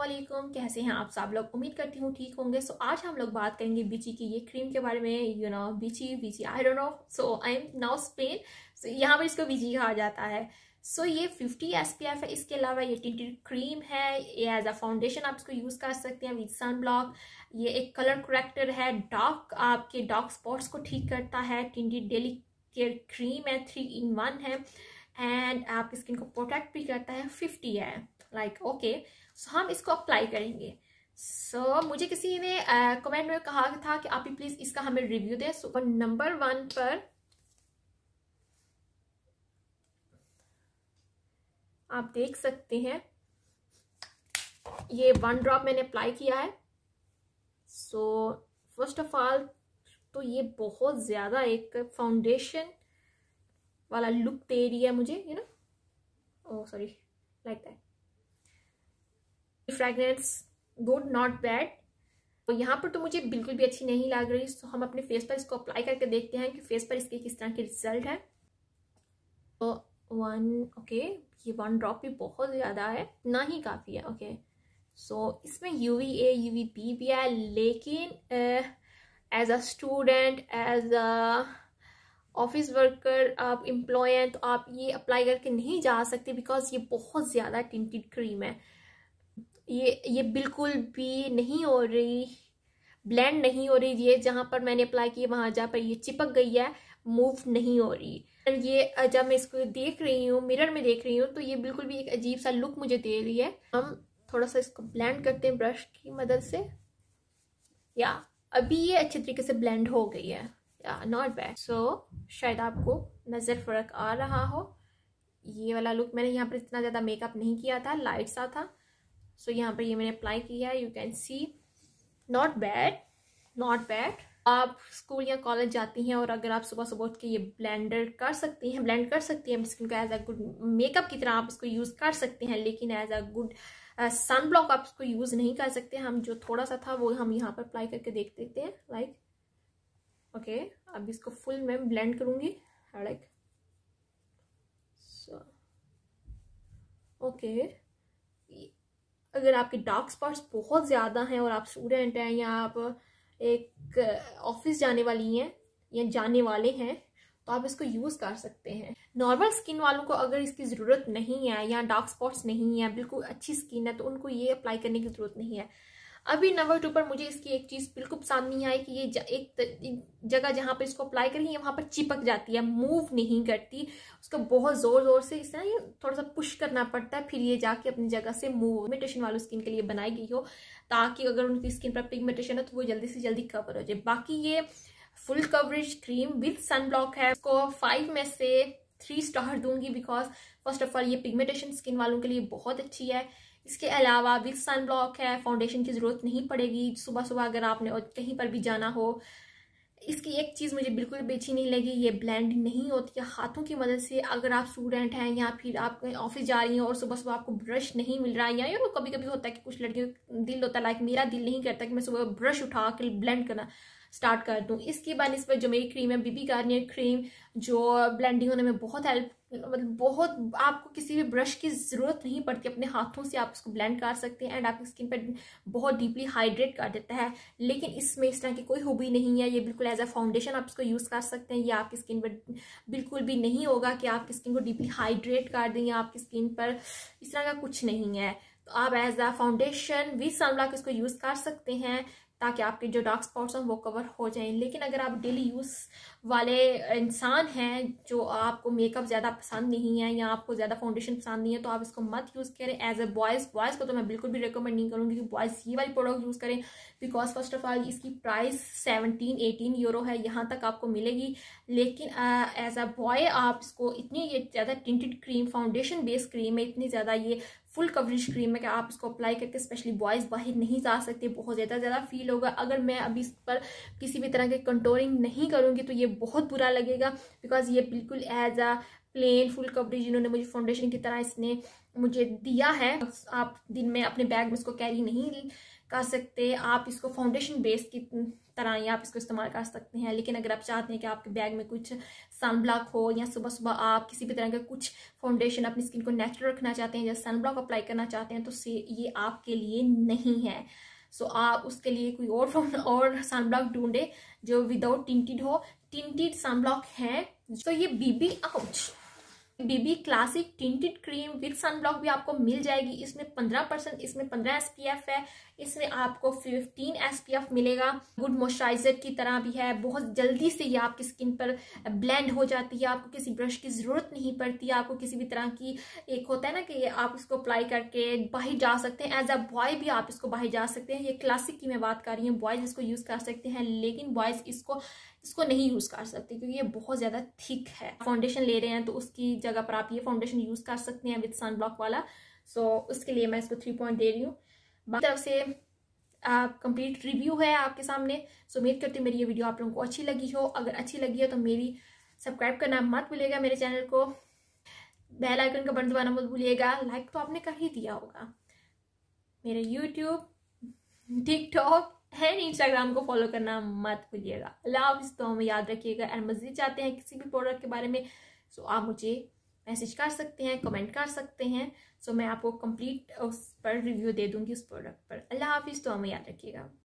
असलम कैसे हैं आप सब लोग उम्मीद करती हूँ ठीक होंगे सो so, आज हम लोग बात करेंगे बीची की ये क्रीम के बारे में यू नो बीची बीची I don't know so I am now Spain so यहाँ पर इसको बीची कहा जाता है सो so, ये 50 एस है इसके अलावा ये टिंटेड क्रीम है ये एज अ फाउंडेशन आप इसको यूज़ कर सकते हैं विद सन ब्लॉक ये एक कलर करेक्टर है डार्क आपके डार्क स्पॉट्स को ठीक करता है टिंटेड डेली केयर क्रीम है थ्री इन वन है एंड आपकी स्किन को प्रोटेक्ट भी करता है फिफ्टी है लाइक ओके सो हम इसको अप्लाई करेंगे सो so, मुझे किसी ने कमेंट uh, में कहा था कि आप प्लीज़ इसका हमें रिव्यू दें सो नंबर वन पर आप देख सकते हैं ये वन ड्रॉप मैंने अप्लाई किया है सो फर्स्ट ऑफ ऑल तो ये बहुत ज़्यादा एक फाउंडेशन वाला लुक दे रही है मुझे you know oh sorry like that fragrance good not bad तो यहाँ पर तो मुझे बिल्कुल भी अच्छी नहीं लग रही तो हम अपने फेस पर इसको अप्लाई करके देखते हैं कि फेस पर इसके किस तरह के रिजल्ट है तो वन ओके ये वन ड्रॉप भी बहुत ज़्यादा है ना ही काफ़ी है ओके सो so, इसमें U V A U V B भी है लेकिन as a student as a office worker आप इम्प्लॉय हैं तो आप ये अप्लाई करके नहीं जा सकते बिकॉज ये बहुत ज़्यादा टिंटेड क्रीम है ये ये बिल्कुल भी नहीं हो रही ब्लेंड नहीं हो रही ये जहाँ पर मैंने अप्लाई की वहाँ जहाँ पर ये चिपक गई है मूव नहीं हो रही ये जब मैं इसको देख रही हूँ मिरर में देख रही हूँ तो ये बिल्कुल भी एक अजीब सा लुक मुझे दे रही है हम थोड़ा सा इसको ब्लेंड करते हैं ब्रश की मदद से या अभी ये अच्छे तरीके से ब्लेंड हो गई है या नॉट बैड सो शायद आपको नज़र फर्क आ रहा हो ये वाला लुक मैंने यहाँ पर इतना ज़्यादा मेकअप नहीं किया था लाइट सा था सो यहाँ पर ये मैंने अप्लाई किया है you can see not bad not bad आप स्कूल या कॉलेज जाती हैं और अगर आप सुबह सुबह उठ के ये ब्लेंडर कर सकती हैं ब्लेंड कर सकती हैं स्किन को एज अ गुड मेकअप की तरह आप इसको यूज़ कर सकते हैं लेकिन as a good sun block आप इसको यूज़ नहीं कर सकते हम जो थोड़ा सा था वो हम यहाँ पर अप्लाई करके देख देते हैं लाइक ओके अब इसको फुल मैं ब्लेंड करूँगी लाइक सो ओके अगर आपके डार्क स्पॉट्स बहुत ज़्यादा हैं और आप स्टूडेंट हैं या आप एक ऑफिस जाने वाली हैं या जाने वाले हैं तो आप इसको यूज़ कर सकते हैं नॉर्मल स्किन वालों को अगर इसकी ज़रूरत नहीं है या डार्क स्पॉट्स नहीं है बिल्कुल अच्छी स्किन है तो उनको ये अप्लाई करने की ज़रूरत नहीं है अभी नंबर टू पर मुझे इसकी एक चीज़ बिल्कुल पसंद नहीं आई कि ये ज, एक जगह जहां पर इसको अप्लाई करें ये पर चिपक जाती है मूव नहीं करती उसको बहुत ज़ोर ज़ोर से इस ये थोड़ा सा पुश करना पड़ता है फिर ये जाके अपनी जगह से मूव मेडिटेशन वाली स्किन के लिए बनाई गई हो ताकि अगर उनकी स्किन पर पिगमेंटेशन हो तो वो जल्दी से जल्दी कवर हो जाए बाकी ये full coverage cream with sun block है उसको फाइव में से थ्री स्टार दूंगी बिकॉज फर्स्ट ऑफ ऑल ये पिगमेंटेशन स्किन वालों के लिए बहुत अच्छी है इसके अलावा विक्स सन ब्लॉक है फाउंडेशन की ज़रूरत नहीं पड़ेगी सुबह सुबह अगर आपने कहीं पर भी जाना हो इसकी एक चीज़ मुझे बिल्कुल भी अच्छी नहीं लगी ये ब्लेंड नहीं होती है हाथों की मदद से अगर आप स्टूडेंट हैं या फिर आप ऑफिस जा रही हैं और सुबह सुबह आपको ब्रश नहीं मिल रहा है या यू कभी कभी होता है कि कुछ लड़कियों दिल होता है लाइक मेरा दिल नहीं करता कि मैं सुबह ब्रश उठा के ब्लेंड करना स्टार्ट कर दूँ इसके बाद इस पर जो मेरी क्रीम है बीबी गार्नियर क्रीम जो ब्लेंडिंग होने में बहुत हेल्प मतलब बहुत आपको किसी भी ब्रश की ज़रूरत नहीं पड़ती अपने हाथों से आप उसको ब्लेंड कर सकते हैं एंड आपकी स्किन पर बहुत डीपली हाइड्रेट कर देता है लेकिन इसमें इस तरह की कोई हुबी नहीं है ये बिल्कुल एज अ फाउंडेशन आप इसको यूज़ कर सकते हैं ये आपकी स्किन पर बिल्कुल भी नहीं होगा कि आपकी स्किन को डीपली हाइड्रेट कर दें या आपकी स्किन पर इस तरह का कुछ नहीं है तो आप as a foundation with sunblock इसको यूज़ कर सकते हैं ताकि आपके जो डार्क स्पॉट्स हैं वो कवर हो जाएं लेकिन अगर आप डेली यूज़ वाले इंसान हैं जो आपको मेकअप ज़्यादा पसंद नहीं है या आपको ज़्यादा फाउंडेशन पसंद नहीं है तो आप इसको मत यूज़ करें एज ए बॉयज़ बॉयज़ को तो मैं बिल्कुल भी रिकमेंड नहीं करूँगी कि बॉयज़ ये वाली प्रोडक्ट यूज़ करें बिकॉज फर्स्ट ऑफ ऑल इसकी प्राइस सेवनटीन एटीन यूरो है यहाँ तक आपको मिलेगी लेकिन एज अ बॉय आप इसको इतनी ये ज़्यादा tinted cream foundation based cream है इतनी ज़्यादा ये फुल कवरेज क्रीम है कि आप इसको अप्लाई करके स्पेशली बॉयज़ बाहर नहीं जा सकते बहुत ज़्यादा ज़्यादा फील होगा अगर मैं अभी इस पर किसी भी तरह के कंट्रोलिंग नहीं करूँगी तो ये बहुत बुरा लगेगा बिकॉज ये बिल्कुल as a plain full coverage इन्होंने मुझे फाउंडेशन की तरह इसने मुझे दिया है आप दिन में अपने बैग में इसको कैरी नहीं कर सकते आप इसको फाउंडेशन बेस की तरह ही आप इसको इस्तेमाल कर सकते हैं लेकिन अगर आप चाहते हैं कि आपके बैग में कुछ सन ब्लॉक हो या सुबह सुबह आप किसी भी तरह का कुछ फाउंडेशन अपनी स्किन को नेचुरल रखना चाहते हैं या सन ब्लॉक अप्लाई करना चाहते हैं तो से ये आपके लिए नहीं है सो so, आप उसके लिए कोई और और सन ब्लॉक ढूंढे जो विदाउट टिंटेड हो टिंटेड सन ब्लॉक है सो so, ये BB out BB classic tinted cream with sunblock भी आपको मिल जाएगी इसमें पंद्रह परसेंट इसमें पंद्रह एसपीएफ है इसमें आपको फिफ्टीन एसपीएफ मिलेगा गुड मॉइस्चराइजर की तरह भी है बहुत जल्दी से ये आपकी स्किन पर ब्लेंड हो जाती है आपको किसी ब्रश की ज़रूरत नहीं पड़ती आपको किसी भी तरह की एक होता है ना कि आप इसको अप्लाई करके बाहर जा सकते हैं एज अ बॉय भी आप इसको बाहर जा सकते हैं ये क्लासिक की मैं बात कर रही हूँ बॉयज़ इसको यूज़ कर सकते हैं लेकिन बॉयज़ इसको इसको नहीं यूज़ कर सकते क्योंकि ये बहुत ज़्यादा थिक है फाउंडेशन ले रहे हैं तो उसकी जगह पर आप ये फाउंडेशन यूज़ कर सकते हैं विद सन ब्लॉक वाला सो so, उसके लिए मैं इसको थ्री पॉइंट दे रही हूँ बाकी तरफ से आप कंप्लीट रिव्यू है आपके सामने सो उम्मीद करती हूँ मेरी ये वीडियो आप लोगों को अच्छी लगी हो अगर अच्छी लगी हो तो मेरी सब्सक्राइब करना मत भूलिएगा मेरे चैनल को बेल आइकन का बटन दबाना मत भूलिएगा लाइक तो आपने कर ही दिया होगा मेरे यूट्यूब टिकटॉक एंड इंस्टाग्राम को फॉलो करना मत भूलिएगा अल्लाह हाफिज़ तो हमें याद रखिएगा एंड मज़ीद चाहते हैं किसी भी प्रोडक्ट के बारे में सो आप मुझे मैसेज कर सकते हैं कमेंट कर सकते हैं सो मैं आपको कंप्लीट उस पर रिव्यू दे दूंगी उस प्रोडक्ट पर अल्लाह हाफिज़ तो हमें याद रखिएगा